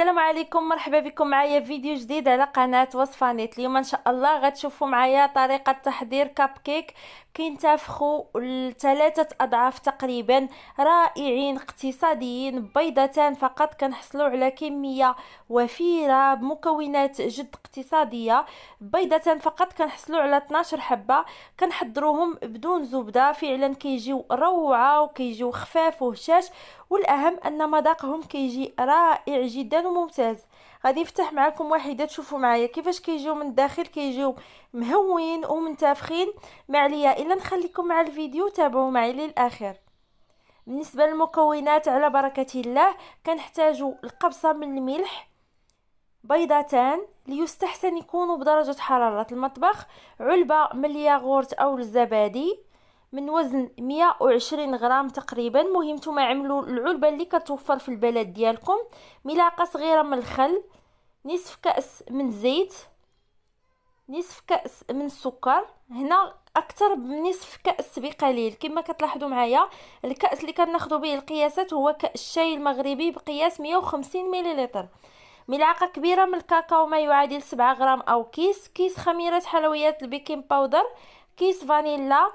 السلام عليكم مرحبا بكم معايا فيديو جديد على قناه وصفه نيت اليوم ان شاء الله غتشوفوا معايا طريقه تحضير كاب كيك كينتفخوا لثلاثه اضعاف تقريبا رائعين اقتصاديين بيضتان فقط كنحصلوا على كميه وفيره بمكونات جد اقتصاديه بيضتان فقط كنحصلوا على 12 حبه كنحضروهم بدون زبده فعلا كيجيو روعه وكيجيو خفاف وهشاش والاهم ان مذاقهم كيجي رائع جدا ممتاز غادي نفتح معكم واحده تشوفوا معايا كيفاش كيجيو من الداخل كيجيو مهوين ومنتفخين ما عليا الا نخليكم مع الفيديو تابعوا معي للاخر بالنسبه للمكونات على بركه الله كنحتاجوا القبصه من الملح بيضتان ليستحسن يكونوا بدرجه حراره المطبخ علبه من الياغورت او الزبادي من وزن 120 غرام تقريبا مهم ما عملوا العلبه اللي كتوفر في البلد ديالكم ملعقه صغيره من الخل نصف كاس من الزيت نصف كاس من السكر هنا اكثر من نصف كاس بقليل كما كتلاحظوا معايا الكاس اللي كناخذوا به القياسات هو كاس الشاي المغربي بقياس 150 مليلتر ملعقه كبيره من الكاكاو ما يعادل 7 غرام او كيس كيس خميره حلويات البيكنج باودر كيس فانيلا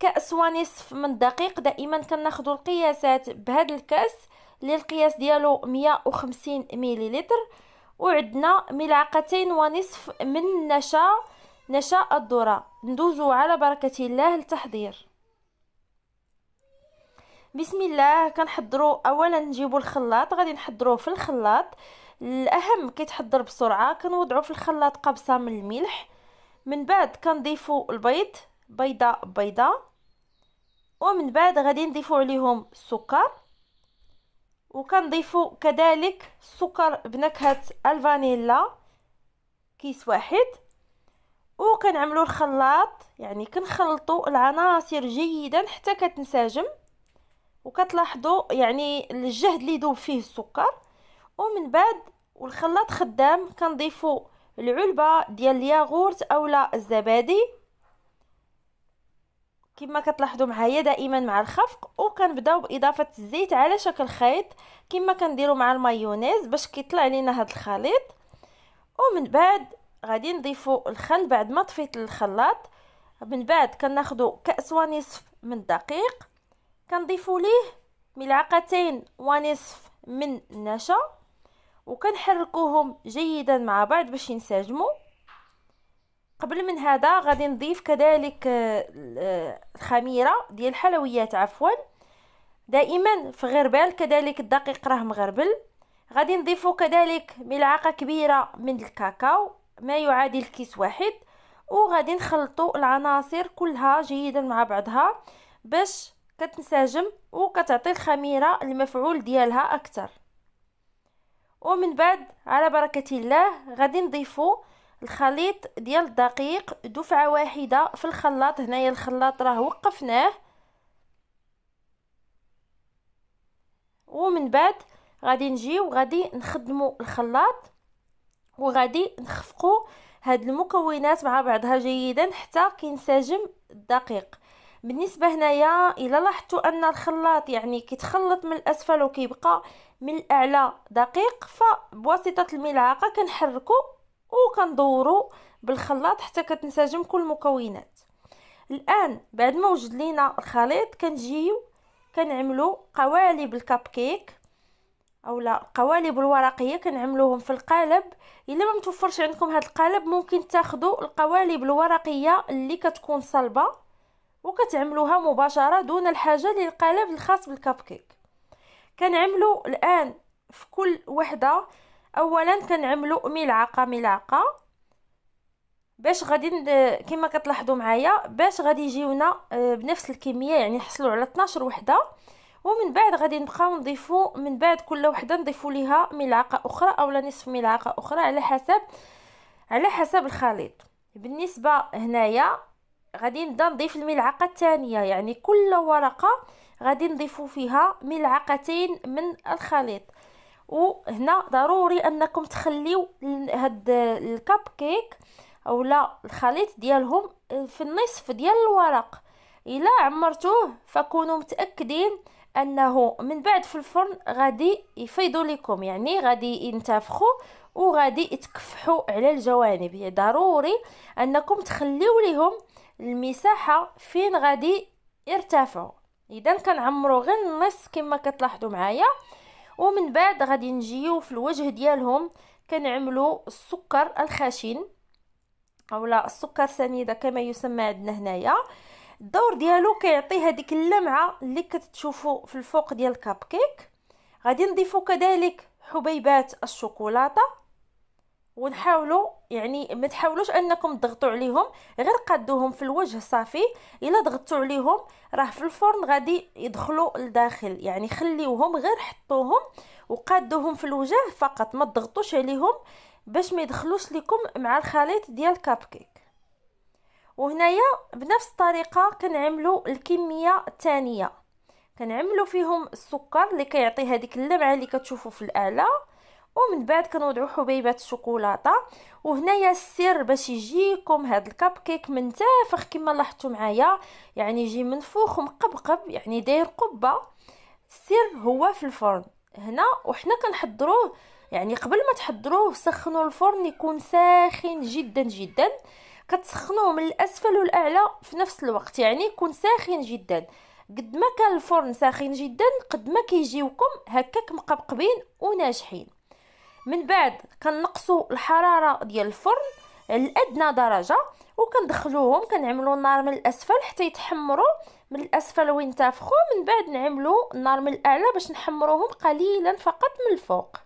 كاس ونصف من الدقيق دائما كناخذوا القياسات بهذا الكاس اللي القياس ديالو 150 مليلتر وعندنا ملعقتين ونصف من نشا نشا الذره ندوزو على بركه الله للتحضير بسم الله كنحضروا اولا نجيبوا الخلاط غادي نحضروه في الخلاط الاهم كيتحضر بسرعه كنوضعوا في الخلاط قبصه من الملح من بعد كنضيفوا البيض بيضه بيضه ومن بعد غادي نضيفو عليهم السكر وكنضيفو كذلك السكر بنكهه الفانيلا كيس واحد وكنعملو الخلاط يعني كنخلطو العناصر جيدا حتى كتنسجم وكتلاحظوا يعني الجهد اللي يذوب فيه السكر ومن بعد والخلاط خدام كنضيفو العلبه ديال الياغورت اولا الزبادي كما كتلاحظوا معايا دائما مع الخفق وكنبداو باضافه الزيت على شكل خيط كما كنديروا مع المايونيز باش كيطلع لينا هذا الخليط ومن بعد غادي نضيفوا الخل بعد ما طفيت الخلاط من بعد كناخذوا كاس ونصف من الدقيق كنضيفوا ليه ملعقتين ونصف من النشا وكنحركوهم جيدا مع بعض باش ينسجموا قبل من هذا غادي نضيف كذلك الخميره آه، آه، ديال الحلويات عفوا دائما في غربال كذلك الدقيق راه مغربل غادي نضيفو كذلك ملعقه كبيره من الكاكاو ما يعادل كيس واحد وغادي نخلطو العناصر كلها جيدا مع بعضها باش كتنسجم وكتعطي الخميره المفعول ديالها اكثر ومن بعد على بركه الله غادي نضيفو الخليط ديال الدقيق دفعه واحده في الخلاط هنايا الخلاط راه وقفناه ومن بعد غادي نجي وغادي نخدمو الخلاط وغادي نخفقو هاد المكونات مع بعضها جيدا حتى كينسجم الدقيق بالنسبه هنايا الا لاحظتوا ان الخلاط يعني كيتخلط من الاسفل وكيبقى من الاعلى دقيق فبواسطه الملعقه كنحركو وكندورو بالخلاط حتى كتنسجم كل المكونات الان بعد ما وجد لينا الخليط كنجيو كنعملو قوالب الكاب كيك اولا القوالب الورقيه كنعملوهم في القالب الا ما متوفرش عندكم هذا القالب ممكن تاخذوا القوالب الورقيه اللي كتكون صلبه وكتعملوها مباشره دون الحاجه للقالب الخاص بالكاب كيك كنعملو الان في كل وحده اولا كنعملوا ملعقه ملعقه باش غادي كما كتلاحظوا معايا باش غادي يجيونا آه، بنفس الكميه يعني نحصلوا على 12 وحده ومن بعد غادي نبقاو نضيفوا من بعد كل وحده نضيفوا ليها ملعقه اخرى اولا نصف ملعقه اخرى على حسب على حسب الخليط بالنسبه هنايا غادي نبدا نضيف الملعقه الثانيه يعني كل ورقه غادي نضيفوا فيها ملعقتين من الخليط وهنا ضروري انكم تخليو هاد الكاب كيك اولا الخليط ديالهم في النصف ديال الورق الا عمرتوه فكونوا متاكدين انه من بعد في الفرن غادي يفيضوا لكم يعني غادي ينتفخوا وغادي يتكفحوا على الجوانب يعني ضروري انكم تخليو لهم المساحه فين غادي يرتفعوا اذا كنعمروا غير النص كما كتلاحظوا معايا ومن بعد غادي نجيو في الوجه ديالهم كنعملوا السكر الخشن اولا السكر سنيده كما يسمى عندنا هنايا الدور ديالو كيعطي هذيك اللمعه اللي كتشوفوا في الفوق ديال الكاب كيك غادي نضيفوا كذلك حبيبات الشوكولاته ونحاولوا يعني ما تحاولوش انكم تضغطوا عليهم غير قادوهم في الوجه صافي الا ضغطتوا عليهم راه في الفرن غادي يدخلوا لداخل يعني خليوهم غير حطوهم وقادوهم في الوجه فقط ما تضغطوش عليهم باش ما يدخلوش لكم مع الخليط ديال كيك وهنايا بنفس الطريقه كنعملوا الكميه الثانيه كنعملوا فيهم السكر اللي كيعطي هذيك اللمعه اللي كتشوفوا في الاعلى ومن بعد كنوضعوا حبيبات الشوكولاته وهنايا السر باش يجيكم هاد الكاب كيك منتفخ كما لاحظتوا معايا يعني يجي منفوخ ومقبقب يعني داير قبه السر هو في الفرن هنا وحنا كنحضروه يعني قبل ما تحضروه سخنوا الفرن يكون ساخن جدا جدا كتسخنوه من الاسفل والاعلى في نفس الوقت يعني يكون ساخن جدا قد ما كان الفرن ساخن جدا قد ما كيجيوكم هكاك مقبقبين وناجحين من بعد كنقصوا الحراره ديال الفرن على ادنى درجه وكندخلوهم كنعملوا النار من الاسفل حتى يتحمروا من الاسفل وينتفخوا من بعد نعملوا النار من الاعلى باش نحمروهم قليلا فقط من الفوق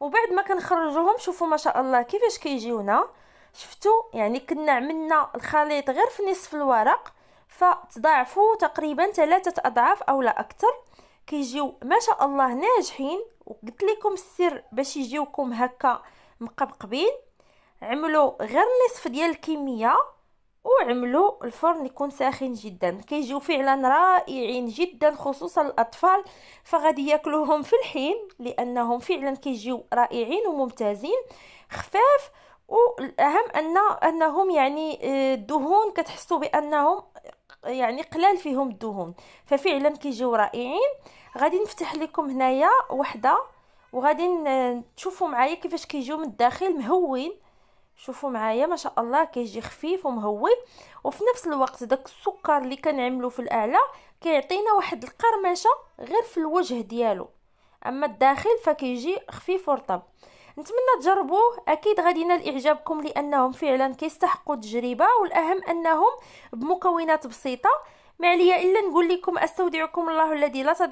وبعد ما كنخرجوهم شوفوا ما شاء الله كيفاش كيجيونا شفتوا يعني كنا عملنا الخليط غير في نصف الورق فتضاعفوا تقريبا ثلاثة أضعاف أو لا أكثر كيجيو ما شاء الله ناجحين وقلت لكم السر باش يجيوكم هكا مقبقبين عملوا غير نصف ديال الكميه وعملوا الفرن يكون ساخن جدا كيجيو فعلا رائعين جدا خصوصا الاطفال فغادي ياكلوهم في الحين لانهم فعلا كيجيو رائعين وممتازين خفاف والاهم ان انهم يعني الدهون آه، كتحسوا بانهم يعني قلال فيهم الدهون ففعلا كيجيو رائعين غادي نفتح لكم هنايا وحده وغادي تشوفوا معايا كيفاش كيجيو من الداخل مهوين شوفوا معايا ما شاء الله كيجي خفيف ومهوي وفي نفس الوقت داك السكر اللي كنعملو في الاعلى كيعطينا واحد القرمشه غير في الوجه ديالو اما الداخل فكيجي خفيف ورطب نتمنى تجربوه اكيد غادي ينال اعجابكم لانهم فعلا كيستحقوا التجربه والاهم انهم بمكونات بسيطه ما عليا الا نقول لكم استودعكم الله الذي لا تضيع